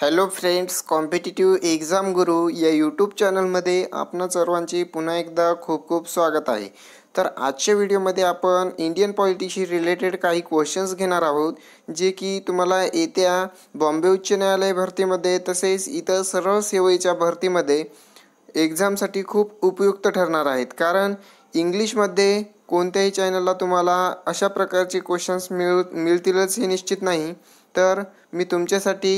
Hello friends competitive exam गुरु या YouTube चॅनलमध्ये आपण सर्वांचे पुन्हा एकदा खूप खूप स्वागत आहे तर आजच्या व्हिडिओमध्ये आपण इंडियन पॉलिटिक्सशी रिलेटेड काही क्वेश्चन्स घेणार आहोत जे की तुम्हाला येत्या बॉम्बे उच्च न्यायालय भरतीमध्ये तसेच इतर सर्व सेवेच्या भरतीमध्ये एक्झामसाठी खूप उपयुक्त ठरणार आहेत कारण इंग्लिशमध्ये कोणत्याही चॅनलला तुम्हाला अशा प्रकारचे क्वेश्चन्स मिळ मिळतीलच हे निश्चित नाही तर मी तुमच्यासाठी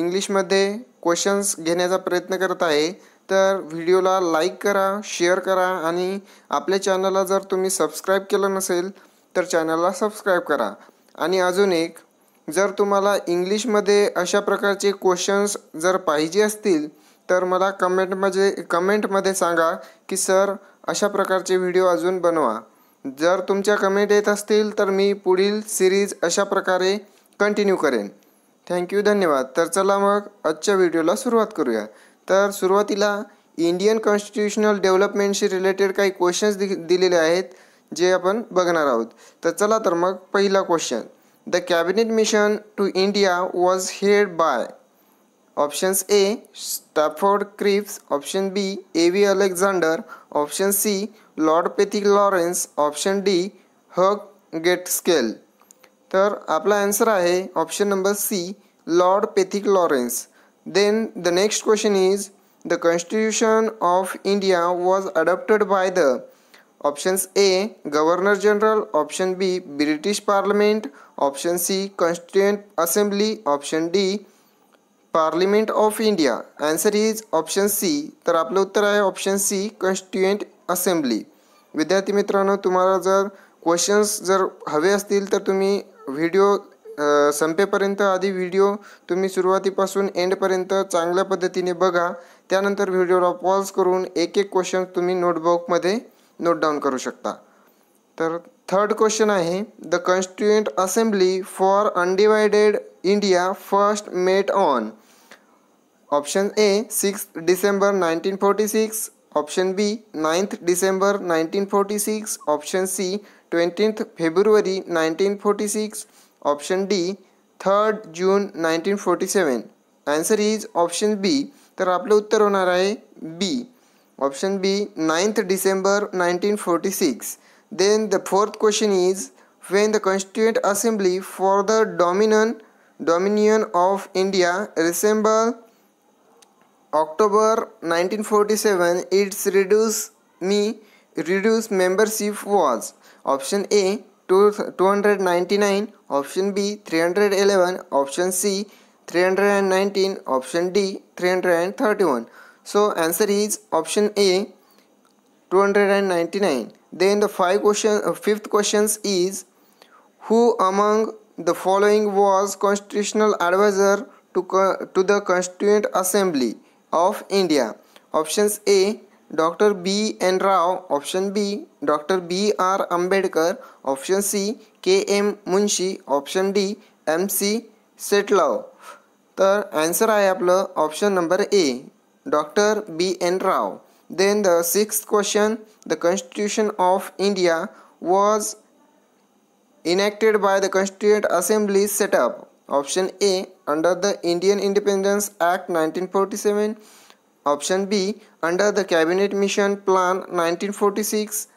इंग्लिशमध्ये क्वेश्चन्स घेण्याचा प्रयत्न करत आहे तर व्हिडिओला लाईक करा शेअर करा आणि आपल्या चॅनलला जर तुम्ही सबस्क्राईब केलं नसेल तर चॅनलला सबस्क्राईब करा आणि अजून एक जर तुम्हाला इंग्लिशमध्ये अशा प्रकारचे क्वेश्चन्स जर पाहिजे असतील तर मला कमेंटमध्ये कमेंटमध्ये सांगा की सर अशा प्रकारचे व्हिडिओ अजून बनवा जर तुमच्या कमेंट येत असतील तर मी पुढील सिरीज अशा प्रकारे कंटिन्यू करेन थँक्यू धन्यवाद तर चला मग आजच्या व्हिडिओला सुरुवात करूया तर सुरुवातीला इंडियन कॉन्स्टिट्युशनल डेव्हलपमेंटशी रिलेटेड काही क्वेश्चन्स दि दिलेले आहेत जे आपण बघणार आहोत तर चला तर मग पहिला question the cabinet mission to India was head by options A Stafford Cripps option B A V Alexander option C Lord Pethick Lawrence option D Hugh Gaitskell तर आपला आंसर आहे option number C Lord Pethick Lawrence then the next question is the constitution of India was adopted by the options A governor general option B British parliament option C constituent assembly option D parliament of India answer is option C तर आपलं उत्तर आहे option C constituent assembly विद्यार्थी मित्रांनो तुम्हाला जर questions जर हवे असतील तर तुम्ही वीडियो संपेपर्यंत आधी वीडियो तुम्हें सुरुवातीपासून एंडपर्यंत चांगल्या पद्धति बघा त्यानंतर व्हिडिओला पॉज करून एक एक क्वेश्चन नोटबुक नोटबुकमध्ये नोट डाउन करू शकता तर थर्ड क्वेश्चन है the constituent assembly for undivided India first met on option A six December nineteen forty six option B ninth December nineteen forty six option C 20th February 1946, option D, 3rd June 1947. Answer is option B. Tarapla Uttaro B. Option B, 9th December 1946. Then the fourth question is When the Constituent Assembly for the dominion, dominion of India resembled October 1947, its reduce, me, reduce membership was option A 299, option B 311, option C 319, option D 331. So answer is option A 299. Then the five question, uh, fifth questions is who among the following was constitutional advisor to, to the Constituent Assembly of India? Options A Dr. B. N. Rao, option B. Dr. B. R. Ambedkar, option C. K. M. Munshi option D M C Setalvad तर answer आहे आपलं option number A doctor B N Rau then the sixth question the constitution of India was enacted by the constituent assembly setup option A under the Indian independence act nineteen forty seven Option B under the Cabinet Mission Plan 1946.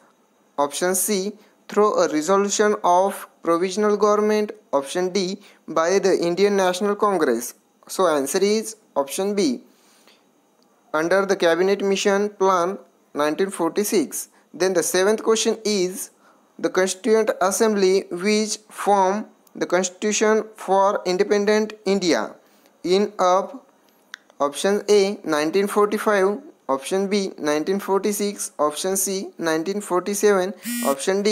Option C through a resolution of provisional government. Option D by the Indian National Congress. So answer is option B under the Cabinet Mission Plan 1946. Then the seventh question is the Constituent Assembly which formed the Constitution for Independent India in up Option A 1945, option B 1946, option C 1947, option D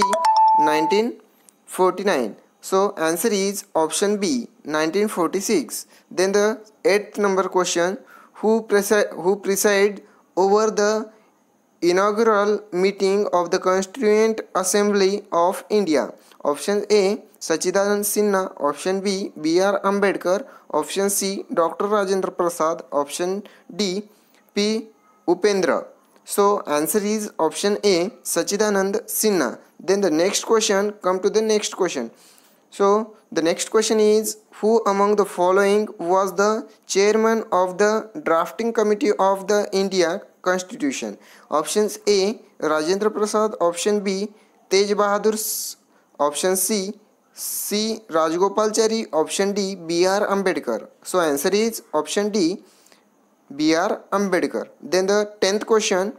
1949. So answer is option B 1946. Then the eighth number question who preside who preside over the inaugural meeting of the Constituent Assembly of India. Option A Sachidanand Sinha. Option B. B.R. Ambedkar. Option C Dr. Rajendra Prasad. Option D P Upendra. So answer is option A Sachidanand Sinha. Then the next question come to the next question. So the next question is who among the following was the chairman of the drafting committee of the India Constitution? Options A Rajendra Prasad, option B Tej Bahadur, option C C Rajgopalchari, option D B R Ambedkar. So answer is option D B R Ambedkar. Then the 10th question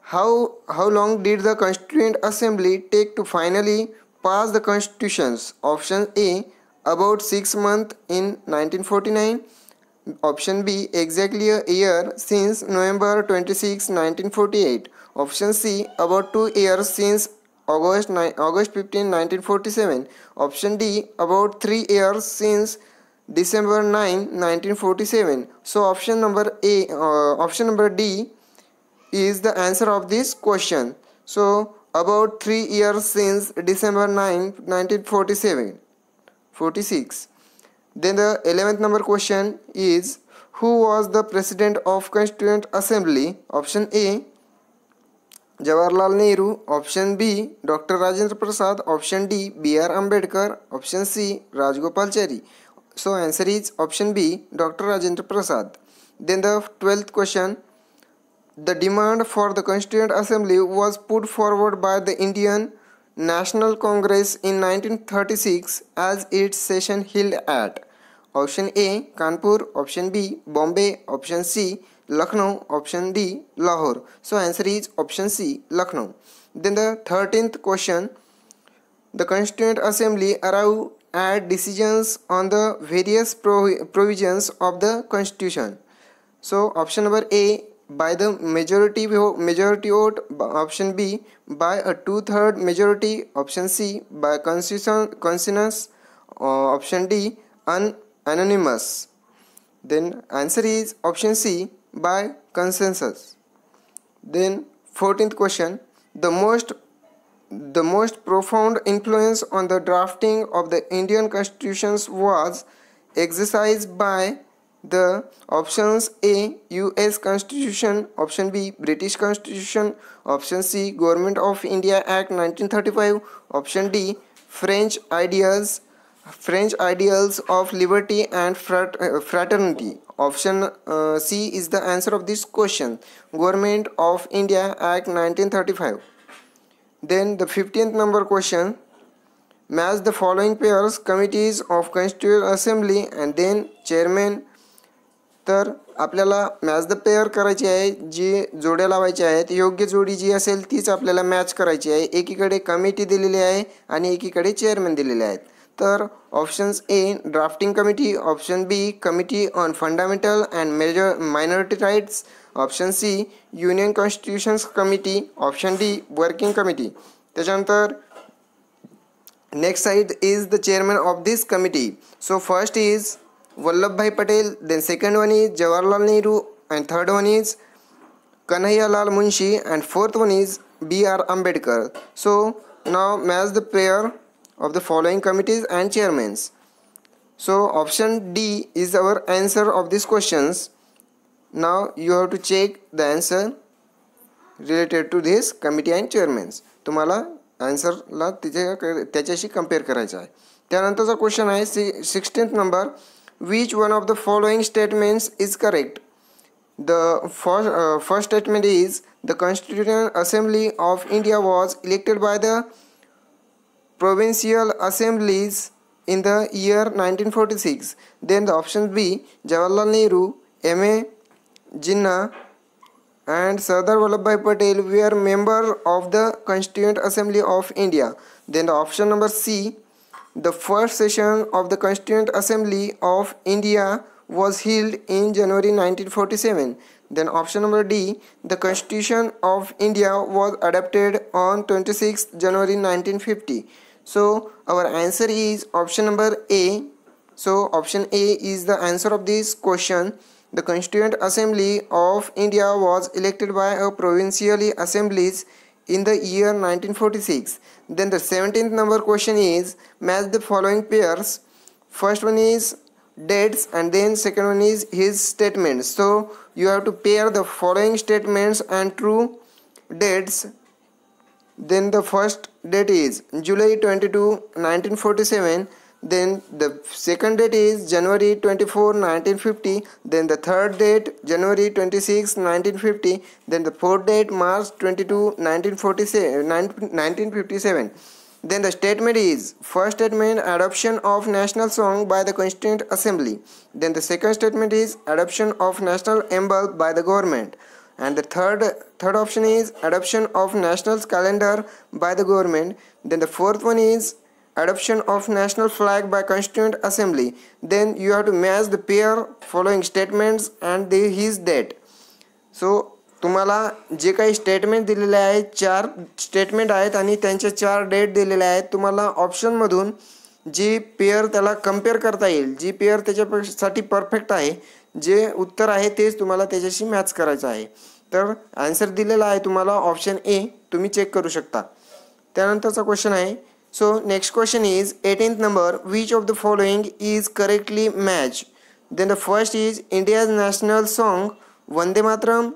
how how long did the constituent assembly take to finally passed the constitutions option A about 6 months in 1949 option B exactly a year since November 26 1948 option C about 2 years since August 9, August 15 1947 option D about 3 years since December 9 1947 so option number A uh, option number D is the answer of this question so about three years since December 9, 1947. 46. Then the 11th number question is Who was the President of Constituent Assembly? Option A. Jawaharlal Nehru. Option B. Dr. Rajendra Prasad. Option D. B. R. Ambedkar. Option C. Rajgopal Chari. So answer is option B. Dr. Rajendra Prasad. Then the 12th question the demand for the Constituent Assembly was put forward by the Indian National Congress in 1936 as its session held at Option A Kanpur, Option B Bombay, Option C Lucknow, Option D Lahore. So answer is Option C Lucknow. Then the 13th question the Constituent Assembly arrived at decisions on the various provisions of the Constitution. So option number A by the majority majority vote option B by a two-third majority option C by consensus uh, option D and anonymous then answer is option C by consensus then 14th question the most the most profound influence on the drafting of the Indian constitutions was exercised by the options A US Constitution, option B British Constitution, option C Government of India Act 1935, option D French ideas French ideals of liberty and uh, fraternity. Option uh, C is the answer of this question. Government of India Act 1935. Then the 15th number question. Match the following pairs, committees of Constituent Assembly and then Chairman तर आपल्याला match the pair करायची आहे जी जोड्या लावायची आहेत योग्य जोडी जी असेल तीच आपल्याला मॅच करायची आहे एकीकडे कमिटी दिलेली आहे आणि एकीकडे चेअरमॅन दिलेले आहेत तर options A drafting committee option B committee on fundamental and major minority rights option C union constitutions committee option D working committee त्याच्यानंतर next side is the chairman of this committee so first is Vallabhbhai Patel then second one is Jawaharlal Nehru and third one is Kanhaiyalal Munshi and fourth one is B R Ambedkar so now match the pair of the following committees and चेअरमेन्स so option D is our answer of this questions now you have to check the answer related to this committee and chairmens तुम्हाला आन्सरला तिच्या त्याच्याशी compare करायचा आहे त्यानंतरचा question आहे सी sixteenth number which one of the following statements is correct the first, uh, first statement is the constituent assembly of india was elected by the provincial assemblies in the year 1946 then the option b jawaharlal nehru ma jinnah and sardar vallabhbhai patel were member of the constituent assembly of india then the option number c the first session of the Constituent Assembly of India was held in January 1947. Then option number D, the Constitution of India was adopted on 26 January 1950. So our answer is option number A. So option A is the answer of this question. The Constituent Assembly of India was elected by a provincial assemblies in the year 1946. Then the 17th number question is match the following pairs. First one is dates and then second one is his statements. So you have to pair the following statements and true dates. Then the first date is July 22, 1947 then the second date is January 24 1950 then the third date January 26 1950 then the fourth date March 22 1947 1957 then the statement is first statement adoption of national song by the constituent assembly then the second statement is adoption of national emblem by the government and the third third option is adoption of national calendar by the government then the fourth one is adoption of national flag by constituent assembly then you have to match the pair following statements and the his date so so, तुम्हाला जे काही statement दिलेले आहेत चार statement आहेत आणि त्यांचे चार date दिलेले आहेत तुम्हाला ऑप्शनमधून जी पेअर त्याला कम्पेअर करता येईल जी पेअर त्याच्यासाठी परफेक्ट आहे जे उत्तर आहे तेच तुम्हाला त्याच्याशी मॅच करायचं आहे तर आन्सर दिलेला आहे तुम्हाला ऑप्शन ए तुम्ही चेक करू शकता त्यानंतरचा क्वेश्चन आहे So next question is 18th number which of the following is correctly matched? Then the first is India's national song Vande Matram.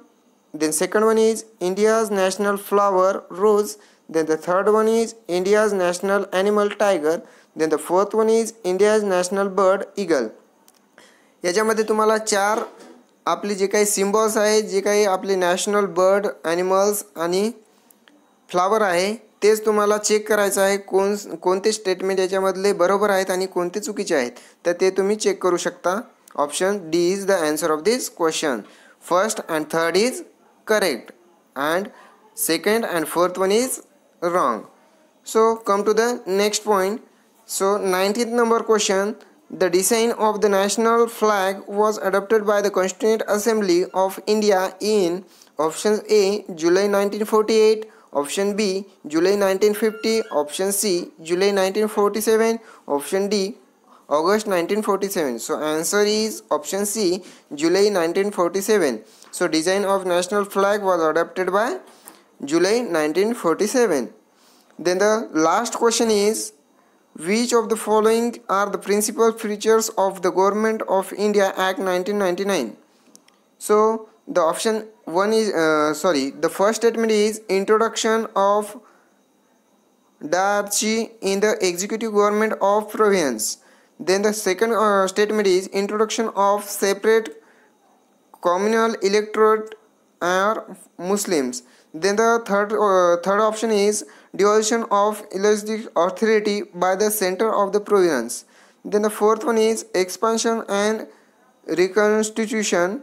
Then second one is India's national flower rose. Then the third one is India's national animal tiger. Then the fourth one is India's national bird eagle. याच्यामध्ये तुम्हाला चार आपले जे काही symbols आहेत जे काही आपले national bird animals आणि फ्लावर आहे तेच तुम्हाला चेक कराए आहे कोणते स्टेटमेंट याच्यामधले बरोबर है आणि कोणते चुकीचे आहेत तर ते तुम्ही चेक करू शकता option D is the answer of this question first and third is correct and second and fourth one is wrong so come to the next point so nineteenth number question The design of the national flag was adopted by the Constituent Assembly of India in options A July 1948 option B July 1950, option C July 1947, option D August 1947. So answer is option C July 1947. So design of national flag was adopted by July 1947. Then the last question is which of the following are the principal features of the Government of India Act 1999? So the option one is uh, sorry the first statement is introduction of Darchi in the executive government of province then the second uh, statement is introduction of separate communal electorate are Muslims then the third uh, third option is devolution of legislative authority by the center of the province then the fourth one is expansion and reconstitution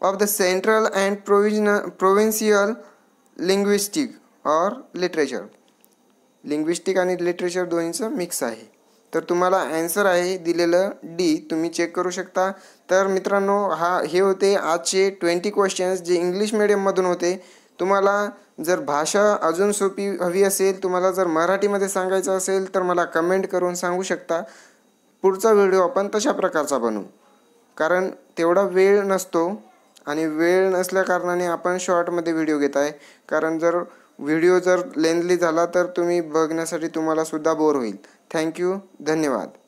of the central and provincial linguistic और literature linguistic आणि literature दोन्हीचं mix आहे तर तुम्हाला answer आहे दिलेलं D तुम्ही check करू शकता तर मित्रांनो हा हे होते आजचे ट्वेंटी क्वेश्चन्स जे इंग्लिश मिडियममधून होते तुम्हाला जर भाषा अजून सोपी हवी असेल तुम्हाला जर मराठीमध्ये सांगायचं असेल तर मला कमेंट करून सांगू शकता पुढचा व्हिडिओ आपण तशा प्रकारचा बनवू कारण तेवढा वेळ नसतो आणि वेळ नसल्या कारणाने आपण शॉर्टमध्ये व्हिडिओ घेत आहे कारण जर व्हिडिओ जर लेंथली झाला तर तुम्ही बघण्यासाठी तुम्हालासुद्धा बोर होईल थँक्यू धन्यवाद